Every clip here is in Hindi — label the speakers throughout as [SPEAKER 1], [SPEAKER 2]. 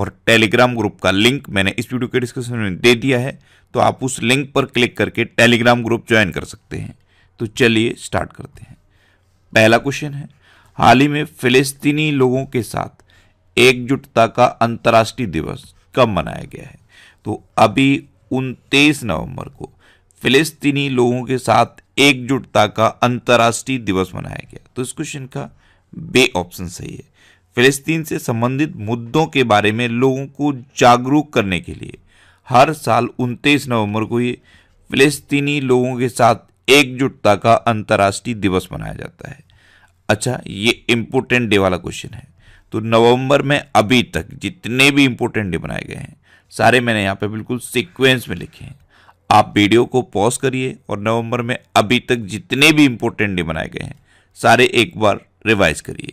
[SPEAKER 1] और टेलीग्राम ग्रुप का लिंक मैंने इस वीडियो के डिस्क्रिप्शन में दे दिया है तो आप उस लिंक पर क्लिक करके टेलीग्राम ग्रुप ज्वाइन कर सकते हैं तो चलिए स्टार्ट करते हैं पहला क्वेश्चन है हाल ही में फिलिस्तीनी लोगों के साथ एकजुटता का अंतर्राष्ट्रीय दिवस कब मनाया गया है तो अभी उनतीस नवंबर को फिलिस्तीनी लोगों के साथ एकजुटता का अंतर्राष्ट्रीय दिवस मनाया गया तो इस क्वेश्चन का बे ऑप्शन सही है फिलिस्तीन से संबंधित मुद्दों के बारे में लोगों को जागरूक करने के लिए हर साल उनतीस नवंबर को ये फिलिस्तीनी लोगों के साथ एकजुटता का अंतर्राष्ट्रीय दिवस मनाया जाता है अच्छा ये इम्पोर्टेंट डे वाला क्वेश्चन है तो नवंबर में अभी तक जितने भी इम्पोर्टेंट डे बनाए गए हैं सारे मैंने यहाँ पे बिल्कुल सीक्वेंस में लिखे हैं आप वीडियो को पॉज करिए और नवंबर में अभी तक जितने भी इम्पोर्टेंट डे बनाए गए हैं सारे एक बार रिवाइज करिए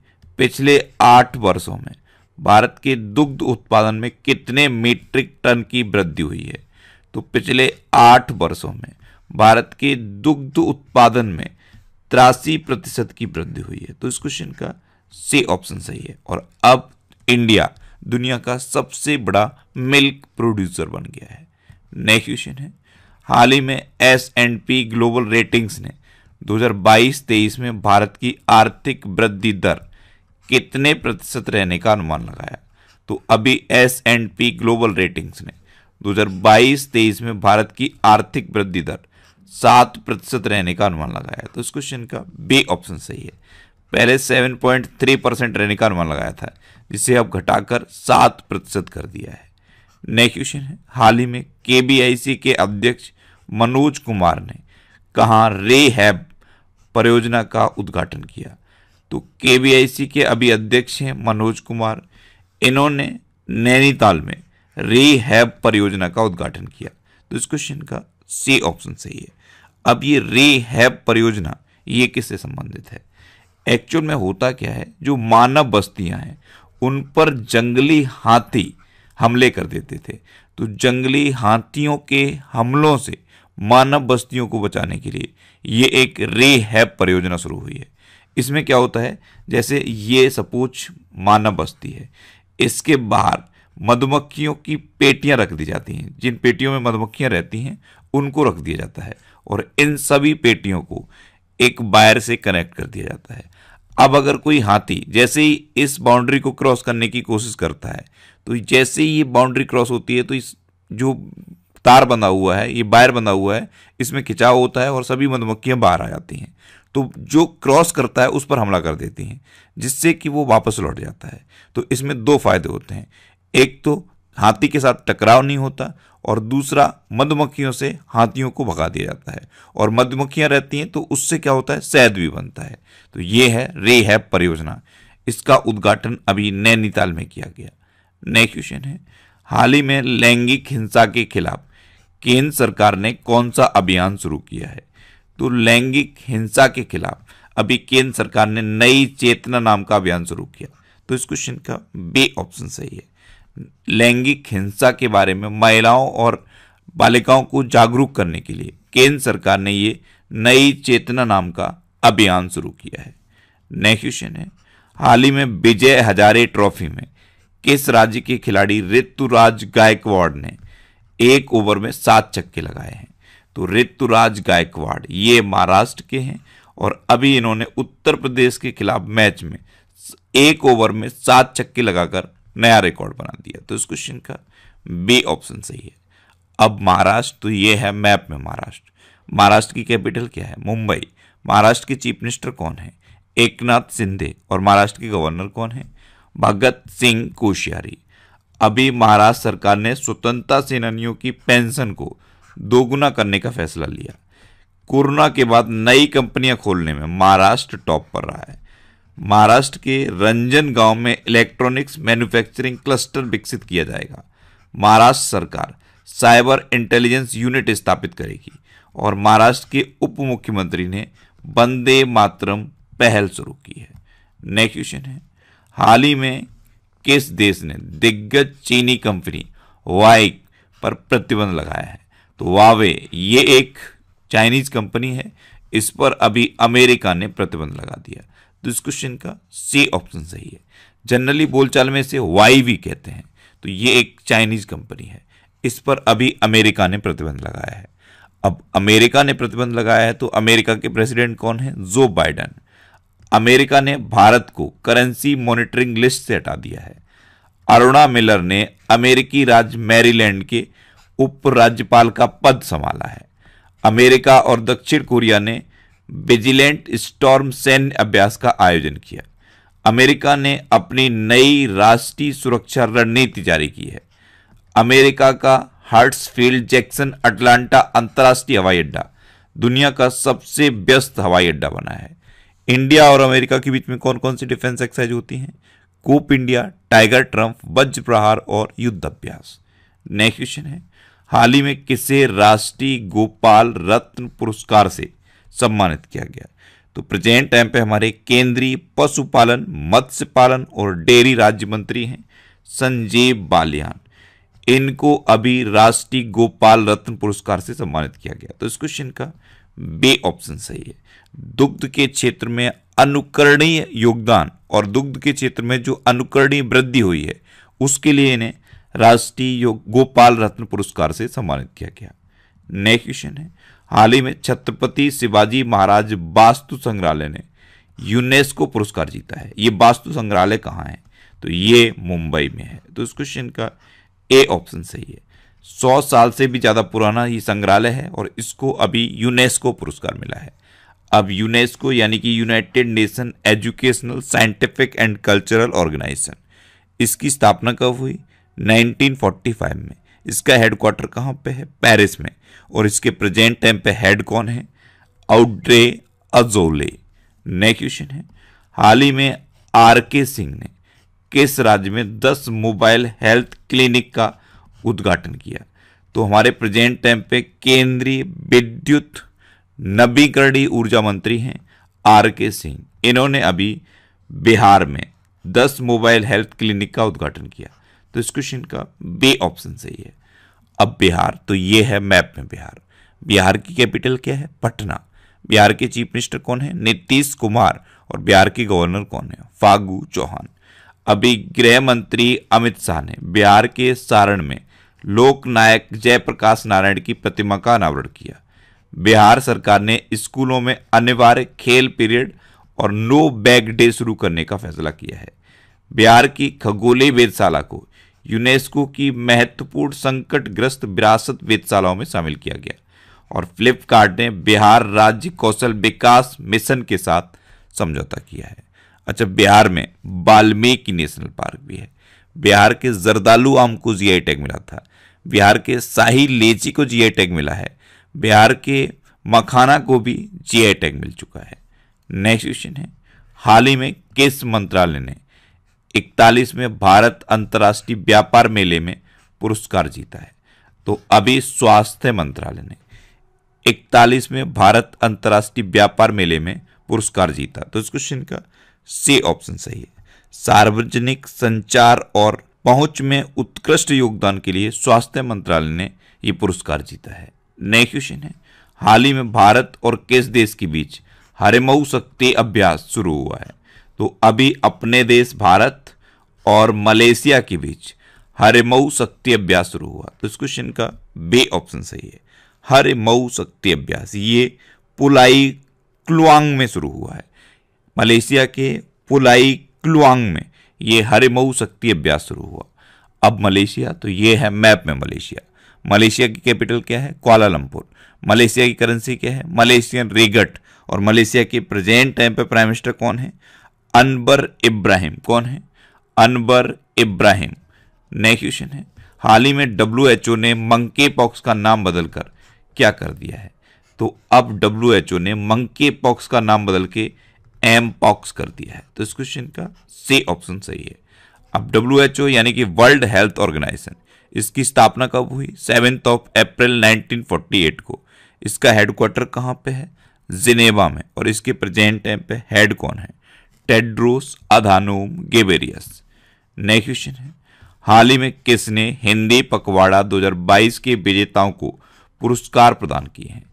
[SPEAKER 1] पिछले आठ वर्षों में भारत के दुग्ध उत्पादन में कितने मीट्रिक टन की वृद्धि हुई है तो पिछले आठ वर्षों में भारत के दुग्ध उत्पादन में तिरासी प्रतिशत की वृद्धि हुई है तो इस क्वेश्चन का सी ऑप्शन सही है और अब इंडिया दुनिया का सबसे बड़ा मिल्क प्रोड्यूसर बन गया है नेक्स्ट क्वेश्चन है हाल ही में S and P global ratings ने 2022-23 में भारत की आर्थिक वृद्धि दर कितने प्रतिशत रहने का अनुमान लगाया तो अभी S and P global ratings ने 2022-23 में भारत की आर्थिक वृद्धि दर सात प्रतिशत रहने का अनुमान लगाया तो इस क्वेश्चन का बी ऑप्शन सही है पहले 7.3 परसेंट रहने का अनुमान लगाया था जिसे अब घटाकर सात प्रतिशत कर दिया है नेक्स्ट क्वेश्चन है हाल ही में के के अध्यक्ष मनोज कुमार ने कहा रे हैब परियोजना का उद्घाटन किया तो के के अभी अध्यक्ष हैं मनोज कुमार इन्होंने नैनीताल में रीहैब परियोजना का उद्घाटन किया तो इस क्वेश्चन का सी ऑप्शन सही है अब ये रीहैब परियोजना ये किससे संबंधित है एक्चुअल में होता क्या है जो मानव बस्तियां हैं उन पर जंगली हाथी हमले कर देते थे तो जंगली हाथियों के हमलों से मानव बस्तियों को बचाने के लिए ये एक रीहैब परियोजना शुरू हुई है इसमें क्या होता है जैसे ये सपोज मानव बस्ती है इसके बाहर मधुमक्खियों की पेटियां रख दी जाती हैं जिन पेटियों में मधुमक्खियां रहती हैं उनको रख दिया जाता है और इन सभी पेटियों को एक वायर से कनेक्ट कर दिया जाता है अब अगर कोई हाथी जैसे ही इस बाउंड्री को क्रॉस करने की कोशिश करता है तो जैसे ही ये बाउंड्री क्रॉस होती है तो इस जो तार बना हुआ है ये बायर बना हुआ है इसमें खिंचाव होता है और सभी मधुमक्खियाँ बाहर आ जाती हैं तो जो क्रॉस करता है उस पर हमला कर देती हैं जिससे कि वो वापस लौट जाता है तो इसमें दो फायदे होते हैं एक तो हाथी के साथ टकराव नहीं होता और दूसरा मधुमक्खियों से हाथियों को भगा दिया जाता है और मधुमक्खियाँ रहती हैं तो उससे क्या होता है शहद भी बनता है तो ये है रे है परियोजना इसका उद्घाटन अभी नैनीताल में किया गया नेक्स्ट क्वेश्चन है हाल ही में लैंगिक हिंसा के खिलाफ केंद्र सरकार ने कौन सा अभियान शुरू किया है तो लैंगिक हिंसा के खिलाफ अभी केंद्र सरकार ने नई चेतना नाम का अभियान शुरू किया तो इस क्वेश्चन का बी ऑप्शन सही है लैंगिक हिंसा के बारे में महिलाओं और बालिकाओं को जागरूक करने के लिए केंद्र सरकार ने ये नई चेतना नाम का अभियान शुरू किया है नेक्स्ट क्वेश्चन है हाल ही में विजय हजारे ट्रॉफी में किस राज्य के खिलाड़ी ऋतुराज गायकवाड़ ने एक ओवर में सात छक्के लगाए हैं तो ऋतुराज गायकवाड़ ये महाराष्ट्र के हैं और अभी इन्होंने उत्तर प्रदेश के खिलाफ मैच में एक ओवर में सात छक्के लगाकर नया रिकॉर्ड बना दिया तो इस क्वेश्चन का बी ऑप्शन सही है अब महाराष्ट्र तो ये है मैप में महाराष्ट्र महाराष्ट्र की कैपिटल क्या है मुंबई महाराष्ट्र के चीफ मिनिस्टर कौन है एकनाथ शिंदे और महाराष्ट्र के गवर्नर कौन है भगत सिंह कोश्यारी अभी महाराष्ट्र सरकार ने स्वतंत्रता सेनानियों की पेंशन को दोगुना करने का फैसला लिया कोरोना के बाद नई कंपनियां खोलने में महाराष्ट्र टॉप पर रहा है महाराष्ट्र के रंजन गांव में इलेक्ट्रॉनिक्स मैन्युफैक्चरिंग क्लस्टर विकसित किया जाएगा महाराष्ट्र सरकार साइबर इंटेलिजेंस यूनिट स्थापित करेगी और महाराष्ट्र के उप मुख्यमंत्री ने वंदे मातरम पहल शुरू की है नेक्स्ट क्वेश्चन है हाल ही में किस देश ने दिग्गज चीनी कंपनी वाइक पर प्रतिबंध लगाया है तो वावे ये एक चाइनीज कंपनी है इस पर अभी अमेरिका ने प्रतिबंध लगा दिया तो इस क्वेश्चन का सी ऑप्शन सही है जनरली बोलचाल में इसे वाई भी कहते हैं तो ये एक चाइनीज कंपनी है इस पर अभी अमेरिका ने प्रतिबंध लगाया है अब अमेरिका ने प्रतिबंध लगाया है तो अमेरिका के प्रेसिडेंट कौन है जो बाइडन अमेरिका ने भारत को करेंसी मॉनिटरिंग लिस्ट से हटा दिया है अरुणा मिलर ने अमेरिकी राज्य मैरीलैंड के उपराज्यपाल का पद संभाला है अमेरिका और दक्षिण कोरिया ने विजिलेंट स्टॉर्म सैन्य अभ्यास का आयोजन किया अमेरिका ने अपनी नई राष्ट्रीय सुरक्षा रणनीति जारी की है अमेरिका का हार्ट्सफील्ड जैक्सन अटलांटा अंतर्राष्ट्रीय हवाई अड्डा दुनिया का सबसे व्यस्त हवाई अड्डा बना है इंडिया और अमेरिका के बीच में कौन कौन सी डिफेंस एक्सरसाइज होती हैं कोप इंडिया टाइगर ट्रम्प वज्र प्रहार और युद्ध अभ्यास नेक्स्ट क्वेश्चन है हाल ही में किसे राष्ट्रीय गोपाल रत्न पुरस्कार से सम्मानित किया गया तो प्रेजेंट टाइम पे हमारे केंद्रीय पशुपालन मत्स्य पालन और डेयरी राज्य मंत्री हैं संजीव बालियान इनको अभी राष्ट्रीय गोपाल रत्न पुरस्कार से सम्मानित किया गया तो इस क्वेश्चन का बे ऑप्शन सही है दुग्ध के क्षेत्र में अनुकरणीय योगदान और दुग्ध के क्षेत्र में जो अनुकरणीय वृद्धि हुई है उसके लिए इन्हें राष्ट्रीय गोपाल रत्न पुरस्कार से सम्मानित किया गया नेक्स्ट क्वेश्चन है हाल ही में छत्रपति शिवाजी महाराज वास्तु संग्रहालय ने यूनेस्को पुरस्कार जीता है ये वास्तु संग्रहालय कहाँ है तो ये मुंबई में है तो इस क्वेश्चन का ए ऑप्शन सही है सौ साल से भी ज़्यादा पुराना ये संग्रहालय है और इसको अभी यूनेस्को पुरस्कार मिला है अब यूनेस्को यानी कि United Nation educational scientific and cultural organisation इसकी स्थापना कब हुई 1945 में इसका हेडक्वार्टर कहाँ पे है पेरिस में और इसके प्रेजेंट टाइम पे हेड कौन है आउड्रे अजोले नेक्स्ट क्वेश्चन है हाल ही में आर के सिंह ने किस राज्य में 10 मोबाइल हेल्थ क्लिनिक का उद्घाटन किया तो हमारे प्रेजेंट टाइम पे केंद्रीय विद्युत नवीकरणीय ऊर्जा मंत्री हैं आर के सिंह इन्होंने अभी बिहार में दस मोबाइल हेल्थ क्लिनिक का उद्घाटन किया तो इस क्वेश्चन का बे ऑप्शन सही है अब बिहार तो ये है मैप में बिहार बिहार की कैपिटल क्या है पटना बिहार के चीफ मिनिस्टर कौन है नीतीश कुमार और बिहार के गवर्नर कौन है फागू चौहान अभी गृह मंत्री अमित शाह ने बिहार के सारण में लोक नायक जयप्रकाश नारायण की प्रतिमा का अनावरण किया बिहार सरकार ने स्कूलों में अनिवार्य खेल पीरियड और नो बैग डे शुरू करने का फैसला किया है बिहार की खगोली वेदशाला को यूनेस्को की महत्वपूर्ण संकटग्रस्त विरासत वेदशालाओं में शामिल किया गया और फ्लिपकार्ट ने बिहार राज्य कौशल विकास मिशन के साथ समझौता किया है अच्छा बिहार में वाल्मीकि नेशनल पार्क भी है बिहार के जरदालू आम को आई टैग मिला था बिहार के शाही लेची को जीआई टैग मिला है बिहार के मखाना को भी जीआई टैग मिल चुका है नेक्स्ट क्वेश्चन है हाल ही में किस मंत्रालय ने इकतालीस में भारत अंतर्राष्ट्रीय व्यापार मेले में पुरस्कार जीता है तो अभी स्वास्थ्य मंत्रालय ने इकतालीस में भारत अंतर्राष्ट्रीय व्यापार मेले में पुरस्कार जीता तो इस क्वेश्चन का सी ऑप्शन सही है सार्वजनिक संचार और पहुंच में उत्कृष्ट योगदान के लिए स्वास्थ्य मंत्रालय ने ये पुरस्कार जीता है नए क्वेश्चन है हाल ही में भारत और किस देश के बीच मऊ शक्ति अभ्यास शुरू हुआ है तो अभी अपने देश भारत और मलेशिया के बीच मऊ शक्ति अभ्यास शुरू हुआ तो इस क्वेश्चन का बे ऑप्शन सही है मऊ शक्ति अभ्यास ये पुलाई क्लुआंग में शुरू हुआ है मलेशिया के पुलाई क्लुआंग में ये हरिमऊ शक्ति अभ्यास शुरू हुआ अब मलेशिया तो ये है मैप में मलेशिया मलेशिया की कैपिटल क्या है क्वालालंपुर मलेशिया की करेंसी क्या है मलेशियन रेगट और मलेशिया के प्रेजेंट टाइम पे प्राइम मिनिस्टर कौन है अनबर इब्राहिम कौन है अनबर इब्राहिम नेक्स्ट क्वेश्चन है हाल ही में डब्ल्यू ने मंके पॉक्स का नाम बदलकर क्या कर दिया है तो अब डब्ल्यू ने मंके पॉक्स का नाम बदल के एम पॉक्स कर दिया है तो इस क्वेश्चन का से ऑप्शन सही है अब डब्ल्यू एच यानी कि वर्ल्ड हेल्थ ऑर्गेनाइजेशन इसकी स्थापना कब हुई सेवेंथ ऑफ अप्रैल 1948 को इसका हेडक्वार्टर कहाँ पे है जिनेवा में और इसके प्रेजेंट टाइम पे हेड कौन है Tedros Adhanom Ghebreyesus next question है हाल ही में किसने हिंदी पखवाड़ा 2022 के विजेताओं को पुरस्कार प्रदान किए हैं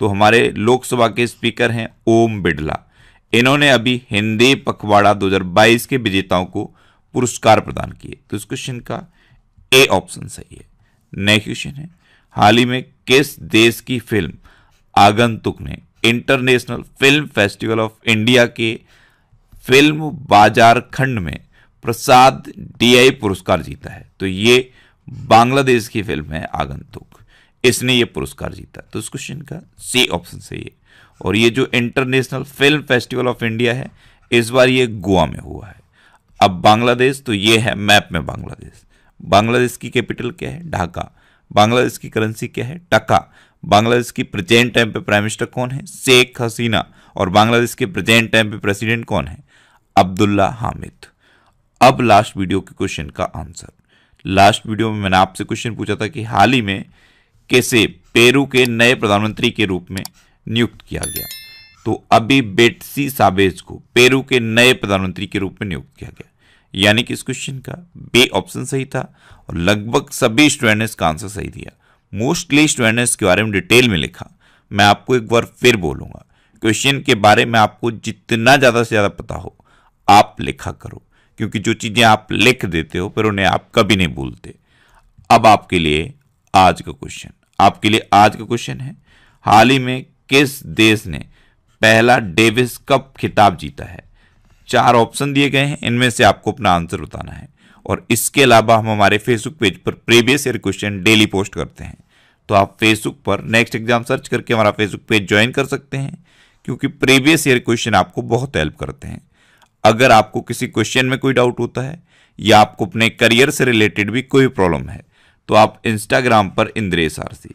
[SPEAKER 1] तो हमारे लोकसभा के स्पीकर हैं ओम बिड़ला इन्होंने अभी हिंदी पखवाड़ा 2022 के विजेताओं को पुरस्कार प्रदान किए तो इस क्वेश्चन का ए ऑप्शन सही है नेक्स्ट क्वेश्चन है हाल ही में किस देश की फिल्म आगंतुक ने International Film Festival of India के फिल्म बाजार खंड में प्रसाद डीआई पुरस्कार जीता है तो ये बांग्लादेश की फिल्म है आगंतुक इसने ये पुरस्कार जीता तो इस क्वेश्चन का सी ऑप्शन सही है और ये जो International Film Festival of India है इस बार ये गोवा में हुआ है अब बांग्लादेश तो ये है मैप में बांग्लादेश बांग्लादेश की कैपिटल क्या है ढाका बांग्लादेश की करेंसी क्या है टका बांग्लादेश की प्रेजेंट टाइम पे प्राइम मिनिस्टर कौन है शेख हसीना और बांग्लादेश के प्रेजेंट टाइम पे प्रेसिडेंट कौन है अब्दुल्ला हामिद अब लास्ट वीडियो के क्वेश्चन का आंसर लास्ट वीडियो में मैंने आपसे क्वेश्चन पूछा था कि हाल ही में कैसे पेरू के नए प्रधानमंत्री के रूप में नियुक्त किया गया तो अभी बेटसी साबेज को पेरू के नए प्रधानमंत्री के रूप में नियुक्त किया गया यानी कि इस क्वेश्चन का बे ऑप्शन सही था और लगभग सभी स्टूडेंट ने इसका आंसर सही दिया मोस्टली स्टूडेंट ने इसके बारे में डिटेल में लिखा मैं आपको एक बार फिर बोलूंगा क्वेश्चन के बारे में आपको जितना ज़्यादा से ज़्यादा पता हो आप लिखा करो क्योंकि जो चीज़ें आप लिख देते हो फिर उन्हें आप कभी नहीं भूलते अब आपके लिए आज का क्वेश्चन आपके लिए आज का क्वेश्चन है हाल ही में किस देश ने पहला डेविस कप खिताब जीता है चार ऑप्शन दिए गए हैं इनमें से आपको अपना आंसर बताना है और इसके अलावा हम हमारे फेसबुक पेज पर previous year question daily post करते हैं तो आप फेसबुक पर नेक्स्ट एग्जाम सर्च करके हमारा फेसबुक पेज ज्वाइन कर सकते हैं क्योंकि प्रीवियस ईयर क्वेश्चन आपको बहुत हेल्प करते हैं अगर आपको किसी क्वेश्चन में कोई डाउट होता है या आपको अपने करियर से रिलेटेड भी कोई प्रॉब्लम है तो आप इंस्टाग्राम पर इंद्रेश आरसी